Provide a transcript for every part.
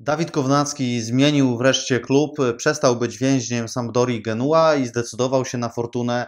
Dawid Kownacki zmienił wreszcie klub, przestał być więźniem Sampdori Genua i zdecydował się na fortunę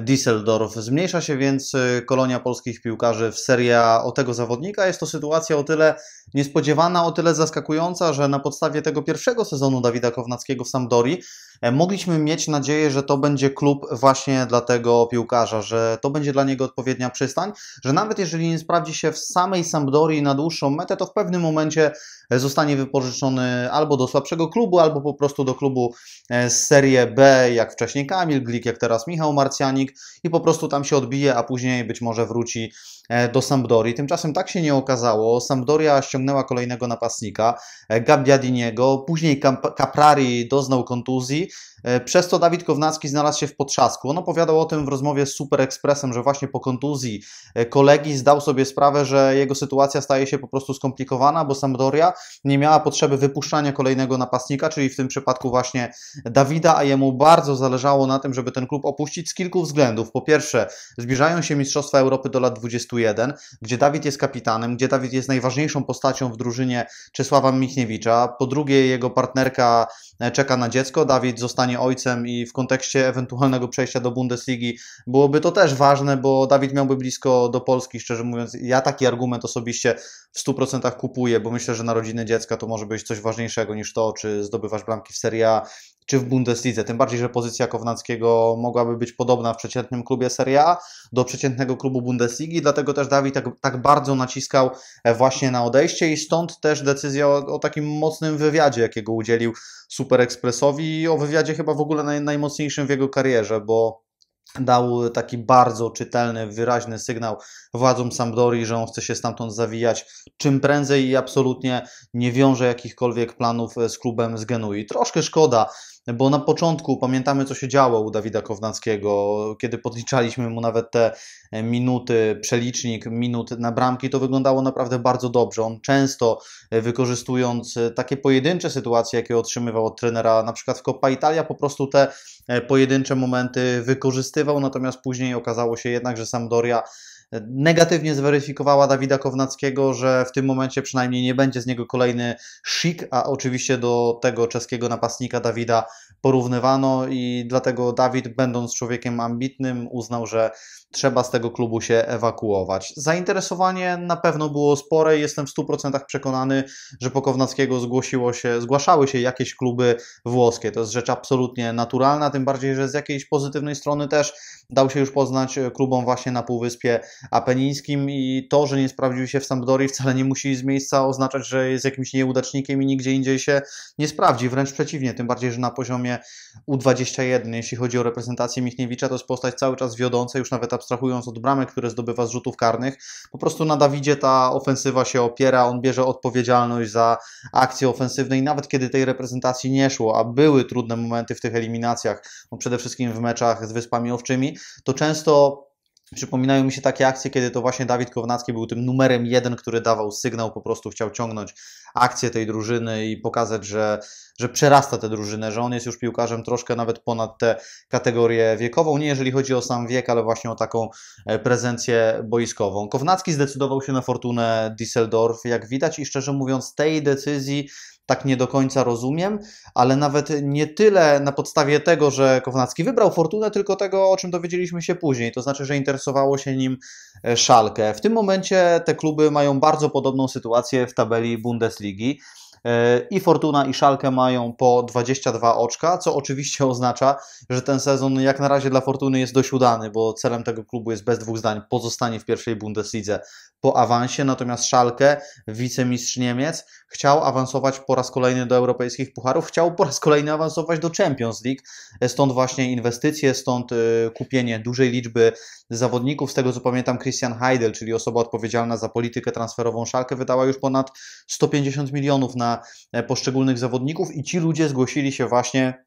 Düsseldorf. Zmniejsza się więc y, kolonia polskich piłkarzy w seria o tego zawodnika. Jest to sytuacja o tyle niespodziewana, o tyle zaskakująca, że na podstawie tego pierwszego sezonu Dawida Kownackiego w Sampdorii e, mogliśmy mieć nadzieję, że to będzie klub właśnie dla tego piłkarza, że to będzie dla niego odpowiednia przystań, że nawet jeżeli nie sprawdzi się w samej Sampdorii na dłuższą metę, to w pewnym momencie e, zostanie wypożyczony albo do słabszego klubu, albo po prostu do klubu e, z Serie B, jak wcześniej Kamil Glik, jak teraz Michał Marciani, i po prostu tam się odbije, a później być może wróci e, do Sampdori. Tymczasem tak się nie okazało. Sampdoria ściągnęła kolejnego napastnika, e, Gabbiadiniego, później Caprari doznał kontuzji, E, przez to Dawid Kownacki znalazł się w potrzasku. On opowiadał o tym w rozmowie z Super Expressem, że właśnie po kontuzji e, kolegi zdał sobie sprawę, że jego sytuacja staje się po prostu skomplikowana, bo Sampdoria nie miała potrzeby wypuszczania kolejnego napastnika, czyli w tym przypadku właśnie Dawida, a jemu bardzo zależało na tym, żeby ten klub opuścić z kilku względów. Po pierwsze, zbliżają się Mistrzostwa Europy do lat 21, gdzie Dawid jest kapitanem, gdzie Dawid jest najważniejszą postacią w drużynie Czesława Michniewicza. Po drugie, jego partnerka e, czeka na dziecko, Dawid zostanie zostanie ojcem i w kontekście ewentualnego przejścia do Bundesligi byłoby to też ważne, bo Dawid miałby blisko do Polski, szczerze mówiąc. Ja taki argument osobiście w 100% kupuję, bo myślę, że narodziny dziecka to może być coś ważniejszego niż to, czy zdobywasz bramki w Serie A, czy w Bundeslidze. Tym bardziej, że pozycja Kownackiego mogłaby być podobna w przeciętnym klubie Serie A do przeciętnego klubu Bundesligi, dlatego też Dawid tak, tak bardzo naciskał e, właśnie na odejście i stąd też decyzja o, o takim mocnym wywiadzie, jakiego udzielił Super Expressowi, o wywiadzie chyba w ogóle naj, najmocniejszym w jego karierze, bo dał taki bardzo czytelny, wyraźny sygnał władzom Sampdori, że on chce się stamtąd zawijać czym prędzej i absolutnie nie wiąże jakichkolwiek planów e, z klubem z Genui. Troszkę szkoda, bo na początku pamiętamy, co się działo u Dawida Kownackiego, kiedy podliczaliśmy mu nawet te e, minuty, przelicznik minut na bramki, to wyglądało naprawdę bardzo dobrze. On często e, wykorzystując e, takie pojedyncze sytuacje, jakie otrzymywał od trenera, na przykład w Coppa Italia, po prostu te pojedyncze momenty wykorzystywał, natomiast później okazało się jednak, że Sampdoria negatywnie zweryfikowała Dawida Kownackiego, że w tym momencie przynajmniej nie będzie z niego kolejny szik, a oczywiście do tego czeskiego napastnika Dawida porównywano i dlatego Dawid, będąc człowiekiem ambitnym, uznał, że trzeba z tego klubu się ewakuować. Zainteresowanie na pewno było spore. Jestem w 100% przekonany, że po Kownackiego zgłosiło się, zgłaszały się jakieś kluby włoskie. To jest rzecz absolutnie naturalna, tym bardziej, że z jakiejś pozytywnej strony też dał się już poznać e, klubom właśnie na Półwyspie apenińskim i to, że nie sprawdził się w Sampdorii wcale nie musi z miejsca oznaczać, że jest jakimś nieudacznikiem i nigdzie indziej się nie sprawdzi, wręcz przeciwnie, tym bardziej, że na poziomie U21, jeśli chodzi o reprezentację Michniewicza, to jest postać cały czas wiodąca, już nawet abstrahując od bramek, które zdobywa z rzutów karnych, po prostu na Dawidzie ta ofensywa się opiera, on bierze odpowiedzialność za akcje ofensywne i nawet kiedy tej reprezentacji nie szło, a były trudne momenty w tych eliminacjach, no przede wszystkim w meczach z Wyspami Owczymi, to często Przypominają mi się takie akcje, kiedy to właśnie Dawid Kownacki był tym numerem jeden, który dawał sygnał, po prostu chciał ciągnąć akcję tej drużyny i pokazać, że, że przerasta tę drużynę, że on jest już piłkarzem troszkę nawet ponad tę kategorię wiekową, nie jeżeli chodzi o sam wiek, ale właśnie o taką e, prezencję boiskową. Kownacki zdecydował się na fortunę Düsseldorf, jak widać, i szczerze mówiąc, tej decyzji tak nie do końca rozumiem, ale nawet nie tyle na podstawie tego, że Kownacki wybrał Fortunę, tylko tego, o czym dowiedzieliśmy się później, to znaczy, że interesowało się nim e, Szalkę. W tym momencie te kluby mają bardzo podobną sytuację w tabeli Bundesligi. E, I Fortuna i Szalkę mają po 22 oczka, co oczywiście oznacza, że ten sezon jak na razie dla Fortuny jest dość udany, bo celem tego klubu jest bez dwóch zdań pozostanie w pierwszej Bundeslidze po awansie, natomiast Szalkę, wicemistrz Niemiec, chciał awansować po raz kolejny do europejskich pucharów, chciał po raz kolejny awansować do Champions League, e, stąd właśnie inwestycje, stąd e, kupienie dużej liczby zawodników. Z tego co pamiętam, Christian Heidel, czyli osoba odpowiedzialna za politykę transferową Szalkę, wydała już ponad 150 milionów na E, poszczególnych zawodników i ci ludzie zgłosili się właśnie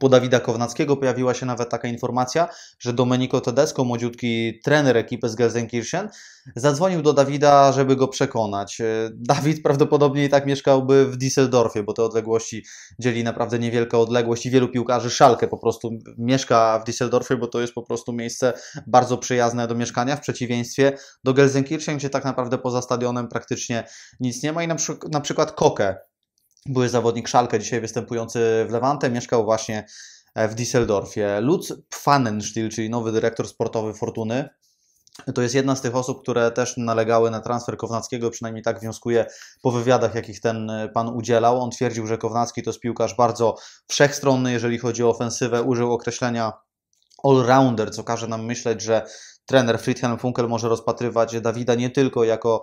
po Dawida Kownackiego pojawiła się nawet taka informacja, że Domenico Tedesco, młodziutki trener ekipy z Gelsenkirchen, zadzwonił do Dawida, żeby go przekonać. E, Dawid prawdopodobnie i tak mieszkałby w Düsseldorfie, bo te odległości dzieli naprawdę niewielka odległość i wielu piłkarzy szalkę po prostu mieszka w Düsseldorfie, bo to jest po prostu miejsce bardzo przyjazne do mieszkania, w przeciwieństwie do Gelsenkirchen, gdzie tak naprawdę poza stadionem praktycznie nic nie ma i na, przy na przykład Koke, były zawodnik Szalkę, dzisiaj występujący w Lewantę, mieszkał właśnie e, w Düsseldorfie. Lutz Pfannenstiel, czyli nowy dyrektor sportowy Fortuny, to jest jedna z tych osób, które też nalegały na transfer Kownackiego, przynajmniej tak wnioskuję po wywiadach, jakich ten e, pan udzielał. On twierdził, że Kownacki to jest piłkarz bardzo wszechstronny, jeżeli chodzi o ofensywę. Użył określenia all-rounder, co każe nam myśleć, że trener Friedhelm Funkel może rozpatrywać Dawida nie tylko jako,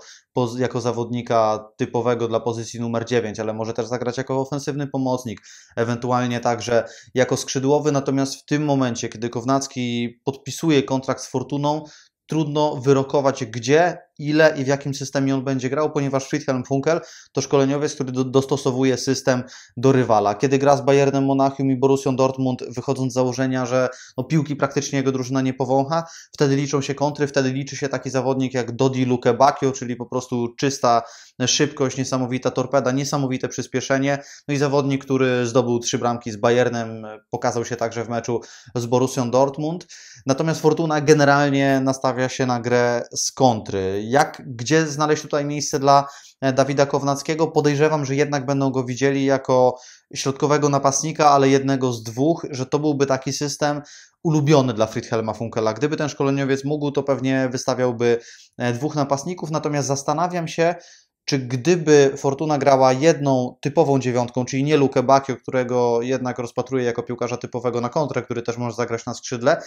jako zawodnika typowego dla pozycji numer 9, ale może też zagrać jako ofensywny pomocnik, ewentualnie także jako skrzydłowy. Natomiast w tym momencie, kiedy Kownacki podpisuje kontrakt z Fortuną, trudno wyrokować, gdzie ile i w jakim systemie on będzie grał, ponieważ Friedhelm Funkel to szkoleniowiec, który do, dostosowuje system do rywala. Kiedy gra z Bayernem Monachium i Borussią Dortmund, wychodząc z założenia, że no, piłki praktycznie jego drużyna nie powącha, wtedy liczą się kontry, wtedy liczy się taki zawodnik jak Dodi Luke Bakio, czyli po prostu czysta szybkość, niesamowita torpeda, niesamowite przyspieszenie. No i zawodnik, który zdobył trzy bramki z Bayernem, pokazał się także w meczu z Borussią Dortmund. Natomiast Fortuna generalnie nastawia się na grę z kontry. Jak, gdzie znaleźć tutaj miejsce dla e, Dawida Kownackiego? Podejrzewam, że jednak będą go widzieli jako środkowego napastnika, ale jednego z dwóch, że to byłby taki system ulubiony dla Friedhelma Funkela. Gdyby ten szkoleniowiec mógł, to pewnie wystawiałby e, dwóch napastników, natomiast zastanawiam się, czy gdyby Fortuna grała jedną typową dziewiątką, czyli nie Luke Bakio, którego jednak rozpatruje jako piłkarza typowego na kontrę, który też może zagrać na skrzydle,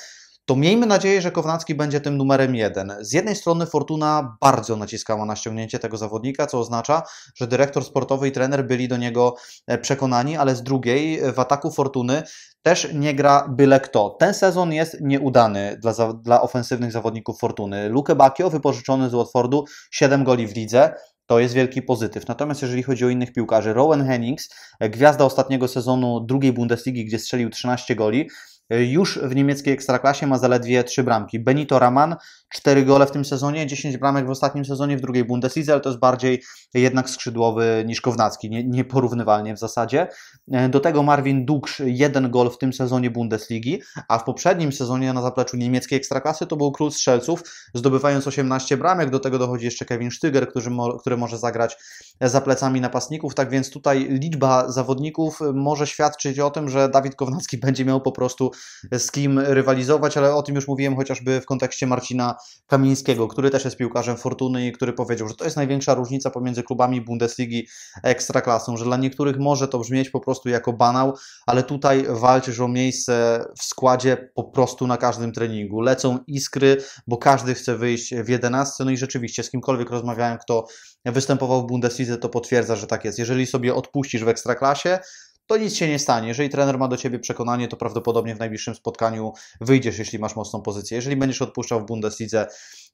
to miejmy nadzieję, że Kownacki będzie tym numerem jeden. Z jednej strony Fortuna bardzo naciskała na ściągnięcie tego zawodnika, co oznacza, że dyrektor sportowy i trener byli do niego e, przekonani, ale z drugiej e, w ataku Fortuny też nie gra byle kto. Ten sezon jest nieudany dla, dla ofensywnych zawodników Fortuny. Luke Bakio wypożyczony z Watfordu, 7 goli w lidze. To jest wielki pozytyw. Natomiast jeżeli chodzi o innych piłkarzy, Rowan Hennings, e, gwiazda ostatniego sezonu drugiej Bundesligi, gdzie strzelił 13 goli, już w niemieckiej ekstraklasie ma zaledwie trzy bramki. Benito Raman 4 gole w tym sezonie, 10 bramek w ostatnim sezonie w drugiej Bundeslidze, ale to jest bardziej jednak skrzydłowy niż Kownacki, nie, nieporównywalnie w zasadzie. E, do tego Marvin Duksz, jeden gol w tym sezonie Bundesligi, a w poprzednim sezonie na zapleczu niemieckiej ekstraklasy to był król strzelców, zdobywając 18 bramek, do tego dochodzi jeszcze Kevin Sztyger, który, który może zagrać za plecami napastników, tak więc tutaj liczba zawodników może świadczyć o tym, że Dawid Kownacki będzie miał po prostu z kim rywalizować, ale o tym już mówiłem chociażby w kontekście Marcina Kamińskiego, który też jest piłkarzem Fortuny i który powiedział, że to jest największa różnica pomiędzy klubami Bundesligi ekstraklasą, że dla niektórych może to brzmieć po prostu jako banał, ale tutaj walczysz o miejsce w składzie po prostu na każdym treningu. Lecą iskry, bo każdy chce wyjść w 11, no i rzeczywiście z kimkolwiek rozmawiałem, kto występował w Bundeslidze, to potwierdza, że tak jest. Jeżeli sobie odpuścisz w ekstraklasie, to nic się nie stanie. Jeżeli trener ma do ciebie przekonanie, to prawdopodobnie w najbliższym spotkaniu wyjdziesz, jeśli masz mocną pozycję. Jeżeli będziesz odpuszczał w Bundeslidze,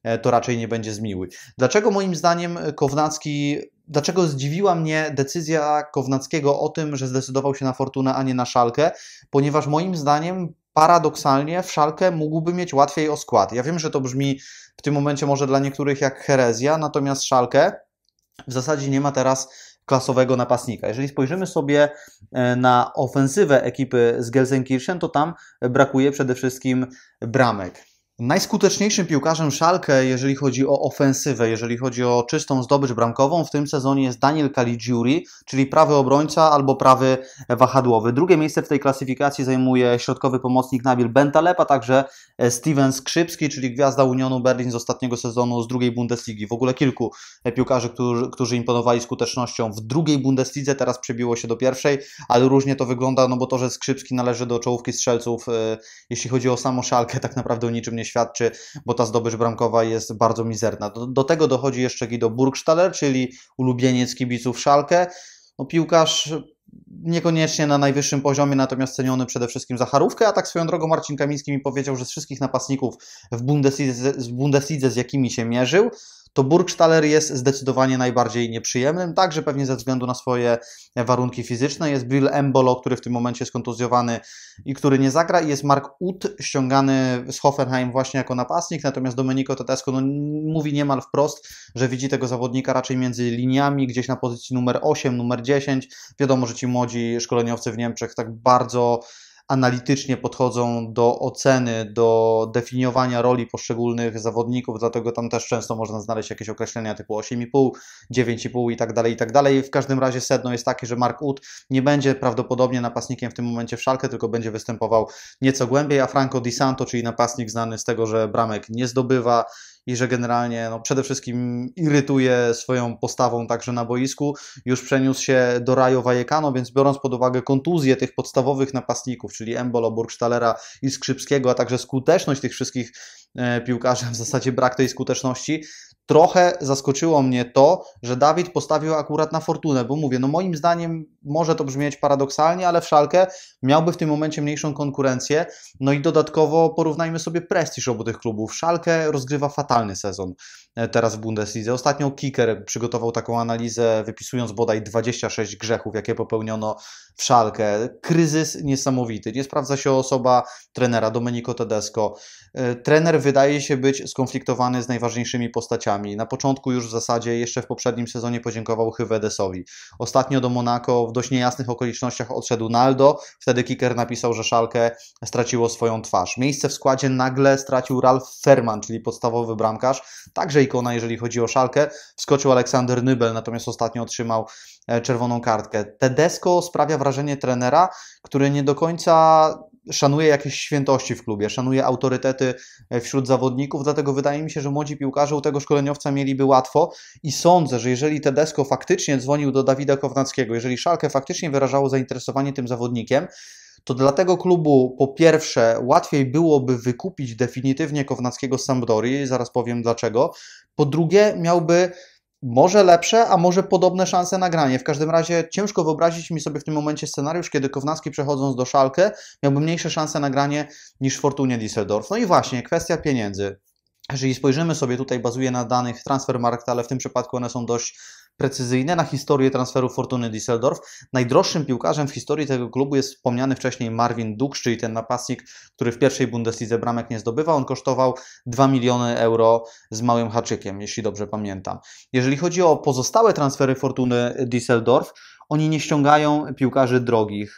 e, to raczej nie będzie zmiły. Dlaczego moim zdaniem Kownacki, dlaczego zdziwiła mnie decyzja Kownackiego o tym, że zdecydował się na Fortunę, a nie na Szalkę? Ponieważ moim zdaniem paradoksalnie w Szalkę mógłby mieć łatwiej o skład. Ja wiem, że to brzmi w tym momencie może dla niektórych jak herezja, natomiast Szalkę w zasadzie nie ma teraz klasowego napastnika. Jeżeli spojrzymy sobie e, na ofensywę ekipy z Gelsenkirchen, to tam brakuje przede wszystkim bramek. Najskuteczniejszym piłkarzem Szalkę, jeżeli chodzi o ofensywę, jeżeli chodzi o czystą zdobycz bramkową, w tym sezonie jest Daniel Caligiuri, czyli prawy obrońca albo prawy wahadłowy. Drugie miejsce w tej klasyfikacji zajmuje środkowy pomocnik Nabil Bentaleb, a także e, Steven Skrzypski, czyli gwiazda Unionu Berlin z ostatniego sezonu z drugiej Bundesligi. W ogóle kilku e, piłkarzy, którzy, którzy imponowali skutecznością w drugiej Bundeslidze, teraz przebiło się do pierwszej, ale różnie to wygląda, no bo to, że Skrzypski należy do czołówki strzelców, e, jeśli chodzi o samo Szalkę, tak naprawdę o niczym nie świadczy, bo ta zdobycz bramkowa jest bardzo mizerna. Do, do tego dochodzi jeszcze Guido Burgstaller, czyli ulubieniec kibiców Szalkę. No, piłkarz niekoniecznie na najwyższym poziomie, natomiast ceniony przede wszystkim za charówkę, a tak swoją drogą Marcin Kamiński mi powiedział, że z wszystkich napastników w Bundeslidze, w Bundeslidze z jakimi się mierzył, to Burgstaller jest zdecydowanie najbardziej nieprzyjemnym, także pewnie ze względu na swoje warunki fizyczne. Jest Bill Embolo, który w tym momencie jest kontuzjowany i który nie zagra i jest Mark Ut ściągany z Hoffenheim właśnie jako napastnik, natomiast Domenico Tedesco no, mówi niemal wprost, że widzi tego zawodnika raczej między liniami, gdzieś na pozycji numer 8, numer 10. Wiadomo, że ci młodzi szkoleniowcy w Niemczech tak bardzo analitycznie podchodzą do oceny, do definiowania roli poszczególnych zawodników, dlatego tam też często można znaleźć jakieś określenia typu 8,5, 9,5 i tak dalej, i tak dalej. W każdym razie sedno jest takie, że Mark Ut nie będzie prawdopodobnie napastnikiem w tym momencie w szalkę, tylko będzie występował nieco głębiej, a Franco Di Santo, czyli napastnik znany z tego, że bramek nie zdobywa, i że generalnie no, przede wszystkim irytuje swoją postawą także na boisku. Już przeniósł się do Rajo Vallecano, więc biorąc pod uwagę kontuzję tych podstawowych napastników, czyli Embolo, Burgstallera i Skrzypskiego, a także skuteczność tych wszystkich e, piłkarzy, w zasadzie brak tej skuteczności, trochę zaskoczyło mnie to, że Dawid postawił akurat na fortunę, bo mówię, no moim zdaniem może to brzmieć paradoksalnie, ale w szalkę miałby w tym momencie mniejszą konkurencję. No i dodatkowo porównajmy sobie prestiż obu tych klubów. Szalkę rozgrywa fatalny sezon e, teraz w Bundeslidze. Ostatnio Kicker przygotował taką analizę, wypisując bodaj 26 grzechów, jakie popełniono w szalkę. Kryzys niesamowity. Nie sprawdza się osoba trenera Domenico Tedesco. E, trener wydaje się być skonfliktowany z najważniejszymi postaciami. Na początku już w zasadzie jeszcze w poprzednim sezonie podziękował Hyvedesowi. Ostatnio do Monako w dość niejasnych okolicznościach odszedł Naldo. Wtedy kicker napisał, że szalkę straciło swoją twarz. Miejsce w składzie nagle stracił Ralf Ferman, czyli podstawowy bramkarz. Także ikona, jeżeli chodzi o szalkę. Wskoczył Aleksander Nybel, natomiast ostatnio otrzymał e, czerwoną kartkę. Tedesco sprawia wrażenie trenera, który nie do końca szanuje jakieś świętości w klubie, szanuje autorytety e, wśród zawodników, dlatego wydaje mi się, że młodzi piłkarze u tego szkoleniowca mieliby łatwo i sądzę, że jeżeli Tedesco faktycznie dzwonił do Dawida Kownackiego, jeżeli Szalkę faktycznie wyrażało zainteresowanie tym zawodnikiem, to dla tego klubu po pierwsze łatwiej byłoby wykupić definitywnie Kownackiego z Sampdori, zaraz powiem dlaczego, po drugie miałby może lepsze, a może podobne szanse na granie. W każdym razie ciężko wyobrazić mi sobie w tym momencie scenariusz, kiedy Kownacki przechodząc do Szalkę miałby mniejsze szanse na granie niż w Fortunie Düsseldorf. No i właśnie, kwestia pieniędzy. Jeżeli spojrzymy sobie, tutaj bazuje na danych Transfermarkt, ale w tym przypadku one są dość precyzyjne na historię transferu Fortuny Düsseldorf. Najdroższym piłkarzem w historii tego klubu jest wspomniany wcześniej Marvin Dux, czyli ten napastnik, który w pierwszej Bundeslidze bramek nie zdobywał. On kosztował 2 miliony euro z małym haczykiem, jeśli dobrze pamiętam. Jeżeli chodzi o pozostałe transfery Fortuny Düsseldorf, oni nie ściągają piłkarzy drogich.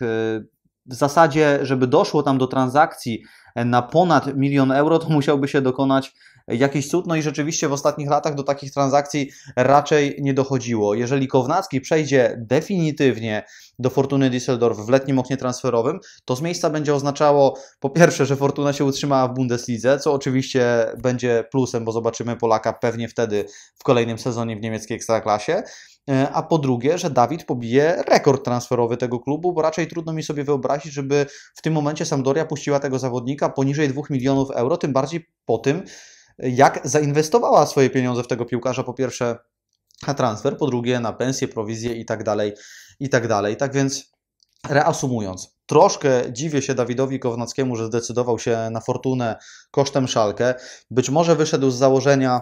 W zasadzie, żeby doszło tam do transakcji na ponad milion euro, to musiałby się dokonać jakiś cud. No i rzeczywiście w ostatnich latach do takich transakcji raczej nie dochodziło. Jeżeli Kownacki przejdzie definitywnie do Fortuny Düsseldorf w letnim oknie transferowym, to z miejsca będzie oznaczało po pierwsze, że Fortuna się utrzymała w Bundeslidze, co oczywiście będzie plusem, bo zobaczymy Polaka pewnie wtedy w kolejnym sezonie w niemieckiej ekstraklasie e, a po drugie, że Dawid pobije rekord transferowy tego klubu, bo raczej trudno mi sobie wyobrazić, żeby w tym momencie Sampdoria puściła tego zawodnika poniżej 2 milionów euro, tym bardziej po tym, jak zainwestowała swoje pieniądze w tego piłkarza, po pierwsze na transfer, po drugie na pensję, prowizję i tak dalej, i tak dalej. Tak więc reasumując, troszkę dziwię się Dawidowi Kownackiemu, że zdecydował się na fortunę kosztem Szalkę. Być może wyszedł z założenia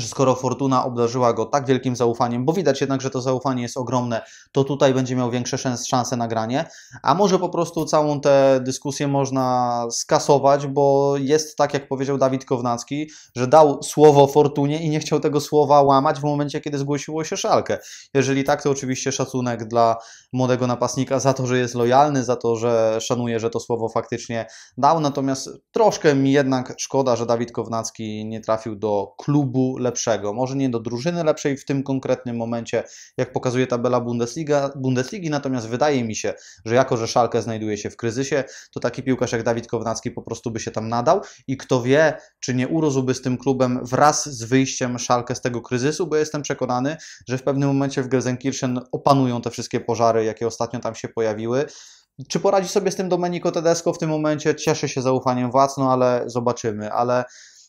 że skoro Fortuna obdarzyła go tak wielkim zaufaniem, bo widać jednak, że to zaufanie jest ogromne, to tutaj będzie miał większe szanse na granie. A może po prostu całą tę dyskusję można skasować, bo jest tak, jak powiedział Dawid Kownacki, że dał słowo Fortunie i nie chciał tego słowa łamać w momencie, kiedy zgłosiło się szalkę. Jeżeli tak, to oczywiście szacunek dla młodego napastnika za to, że jest lojalny, za to, że szanuje, że to słowo faktycznie dał. Natomiast troszkę mi jednak szkoda, że Dawid Kownacki nie trafił do klubu lepszego. Może nie do drużyny lepszej w tym konkretnym momencie, jak pokazuje tabela Bundesliga, Bundesligi, natomiast wydaje mi się, że jako, że Szalkę znajduje się w kryzysie, to taki piłkarz jak Dawid Kownacki po prostu by się tam nadał i kto wie, czy nie urozłby z tym klubem wraz z wyjściem Szalkę z tego kryzysu, bo jestem przekonany, że w pewnym momencie w Gelsenkirchen opanują te wszystkie pożary, jakie ostatnio tam się pojawiły. Czy poradzi sobie z tym Domenico Tedesco w tym momencie? Cieszę się zaufaniem władz, no ale zobaczymy. Ale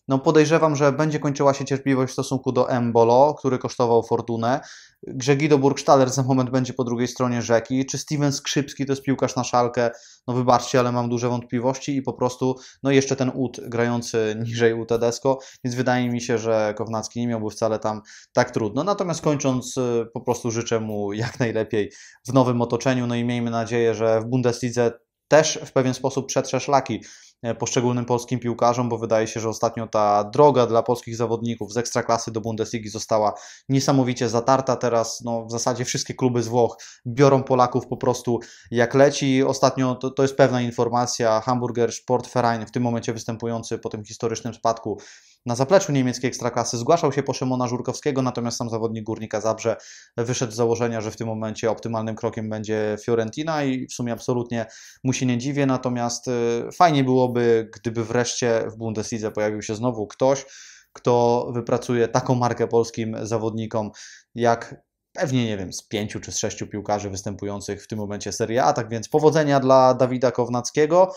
no podejrzewam, że będzie kończyła się cierpliwość w stosunku do Embolo, który kosztował fortunę. Grzegido Burgstaller za moment będzie po drugiej stronie rzeki. Czy Steven Skrzypski to jest piłkarz na szalkę? No wybaczcie, ale mam duże wątpliwości i po prostu, no jeszcze ten Ut grający niżej u Tedesco, więc wydaje mi się, że Kownacki nie miałby wcale tam tak trudno. Natomiast kończąc, y, po prostu życzę mu jak najlepiej w nowym otoczeniu, no i miejmy nadzieję, że w Bundeslidze też w pewien sposób przetrze szlaki E, poszczególnym polskim piłkarzom, bo wydaje się, że ostatnio ta droga dla polskich zawodników z ekstraklasy do Bundesligi została niesamowicie zatarta. Teraz no, w zasadzie wszystkie kluby z Włoch biorą Polaków po prostu jak leci. Ostatnio to, to jest pewna informacja, Hamburger Sportverein, w tym momencie występujący po tym historycznym spadku na zapleczu niemieckiej ekstraklasy. Zgłaszał się po Szymona Żurkowskiego, natomiast sam zawodnik Górnika Zabrze wyszedł z założenia, że w tym momencie optymalnym krokiem będzie Fiorentina i w sumie absolutnie mu się nie dziwię, natomiast y, fajnie byłoby, gdyby wreszcie w Bundeslidze pojawił się znowu ktoś, kto wypracuje taką markę polskim zawodnikom jak pewnie, nie wiem, z pięciu czy z sześciu piłkarzy występujących w tym momencie Serie A, tak więc powodzenia dla Dawida Kownackiego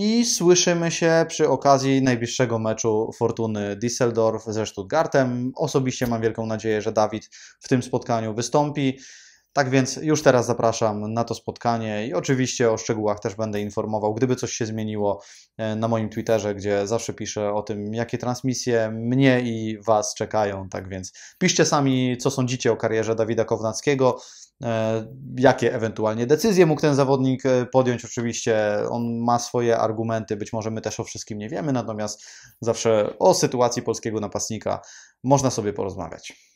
i słyszymy się przy okazji najbliższego meczu Fortuny Düsseldorf ze Stuttgartem. Osobiście mam wielką nadzieję, że Dawid w tym spotkaniu wystąpi. Tak więc już teraz zapraszam na to spotkanie i oczywiście o szczegółach też będę informował, gdyby coś się zmieniło e, na moim Twitterze, gdzie zawsze piszę o tym, jakie transmisje mnie i Was czekają. Tak więc piszcie sami, co sądzicie o karierze Dawida Kownackiego. E, jakie ewentualnie decyzje mógł ten zawodnik e, podjąć? Oczywiście on ma swoje argumenty, być może my też o wszystkim nie wiemy, natomiast zawsze o sytuacji polskiego napastnika można sobie porozmawiać.